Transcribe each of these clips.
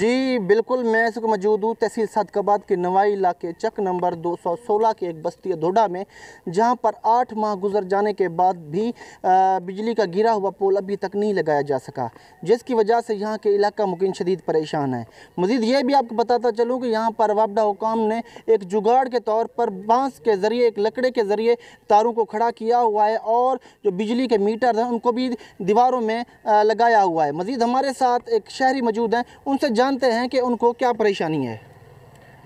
जी बिल्कुल मैं इसको मौजूद हूँ तहसील सदकबाद के नवाई इलाके चक नंबर 216 की एक बस्ती धोडा में जहाँ पर आठ माह गुजर जाने के बाद भी आ, बिजली का गिरा हुआ पोल अभी तक नहीं लगाया जा सका जिसकी वजह से यहाँ के इलाका मुकिन शदीद परेशान है मज़ीद ये भी आपको बताता चलूँ कि यहाँ पर वाबडा हुकाम ने एक जुगाड़ के तौर पर बाँस के ज़रिए एक लकड़े के ज़रिए तारों को खड़ा किया हुआ है और जो बिजली के मीटर हैं उनको भी दीवारों में लगाया हुआ है मज़ीद हमारे साथ एक शहरी मौजूद हैं उनसे जानते हैं कि उनको क्या परेशानी है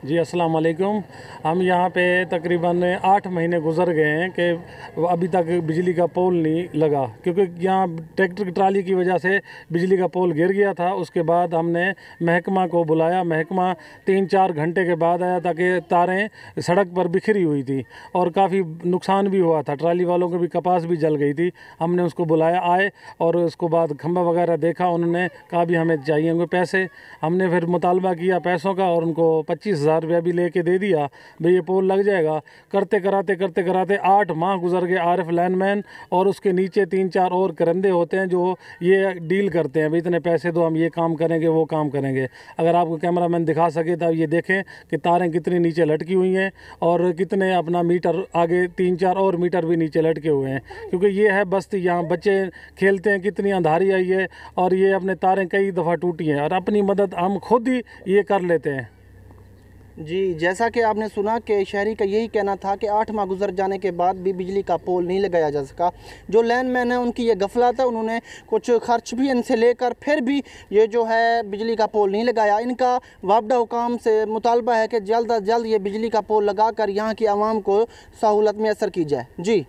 जी अस्सलाम वालेकुम हम यहाँ पे तकरीबन आठ महीने गुजर गए हैं कि अभी तक बिजली का पोल नहीं लगा क्योंकि यहाँ ट्रैक्टर की ट्राली की वजह से बिजली का पोल गिर गया था उसके बाद हमने महकमा को बुलाया महकमा तीन चार घंटे के बाद आया ताकि तारें सड़क पर बिखरी हुई थी और काफ़ी नुकसान भी हुआ था ट्राली वालों को भी कपास भी जल गई थी हमने उसको बुलाया आए और उसको बाद खम्भा वगैरह देखा उन्होंने कहा भी हमें चाहिए पैसे हमने फिर मुतालबा किया पैसों का और उनको पच्चीस हज़ार रुपया भी लेके दे दिया भाई ये पोल लग जाएगा करते कराते करते कराते आठ माह गुजर गए आर एफ लाइनमैन और उसके नीचे तीन चार और करंदे होते हैं जो ये डील करते हैं भाई इतने पैसे दो हम ये काम करेंगे वो काम करेंगे अगर आपको कैमरा मैन दिखा सके तो ये देखें कि तारें कितनी नीचे लटकी हुई हैं और कितने अपना मीटर आगे तीन चार और मीटर भी नीचे लटके हुए हैं क्योंकि ये है बस्ती यहाँ बच्चे खेलते हैं कितनी अंधारी आई है और ये अपने तारें कई दफ़ा टूटी हैं और अपनी मदद हम खुद ही ये कर लेते हैं जी जैसा कि आपने सुना कि शहरी का यही कहना था कि आठ माह गुजर जाने के बाद भी बिजली का पोल नहीं लगाया जा सका जो लैंड मैन है उनकी ये गफला है उन्होंने कुछ खर्च भी इनसे लेकर फिर भी ये जो है बिजली का पोल नहीं लगाया इनका वापडा हुकाम से मुतालबा है कि जल्द अज जल्द ये बिजली का पोल लगा कर यहाँ की आवाम को सहूलत मैसर की जाए जी